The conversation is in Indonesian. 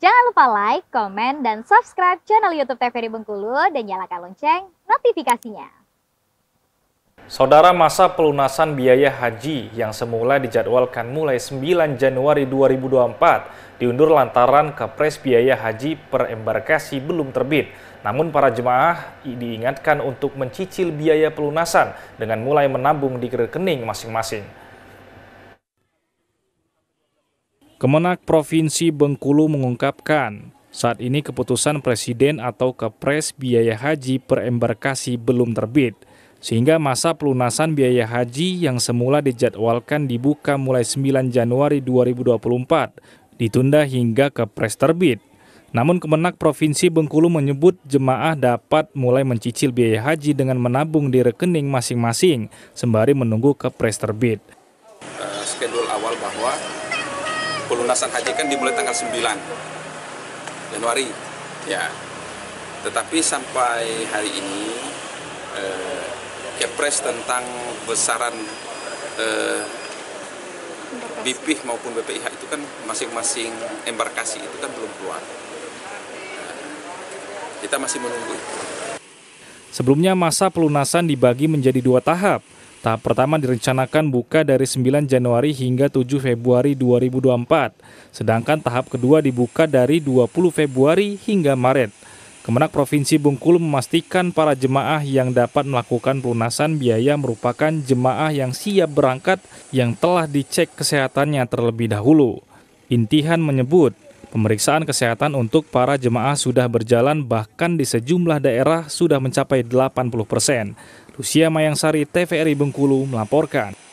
Jangan lupa like, komen, dan subscribe channel YouTube TVRI Bengkulu dan nyalakan lonceng notifikasinya. Saudara masa pelunasan biaya haji yang semula dijadwalkan mulai 9 Januari 2024 diundur lantaran kepres biaya haji per embarkasi belum terbit. Namun para jemaah diingatkan untuk mencicil biaya pelunasan dengan mulai menabung di rekening masing-masing. Kemenak Provinsi Bengkulu mengungkapkan, saat ini keputusan Presiden atau Kepres biaya haji per embarkasi belum terbit, sehingga masa pelunasan biaya haji yang semula dijadwalkan dibuka mulai 9 Januari 2024 ditunda hingga Kepres terbit. Namun Kemenak Provinsi Bengkulu menyebut jemaah dapat mulai mencicil biaya haji dengan menabung di rekening masing-masing sembari menunggu Kepres terbit. Uh, pelunasan haji kan dimulai tanggal 9 Januari ya tetapi sampai hari ini eh, kepres tentang besaran eh, BPIH maupun BPIH itu kan masing-masing embarkasi itu kan belum keluar kita masih menunggu Sebelumnya masa pelunasan dibagi menjadi dua tahap, Tahap pertama direncanakan buka dari 9 Januari hingga 7 Februari 2024, sedangkan tahap kedua dibuka dari 20 Februari hingga Maret. Kemenak Provinsi Bengkulu memastikan para jemaah yang dapat melakukan pelunasan biaya merupakan jemaah yang siap berangkat yang telah dicek kesehatannya terlebih dahulu. Intihan menyebut, Pemeriksaan kesehatan untuk para jemaah sudah berjalan bahkan di sejumlah daerah sudah mencapai 80 persen. Lucia Mayangsari, TVRI Bengkulu melaporkan.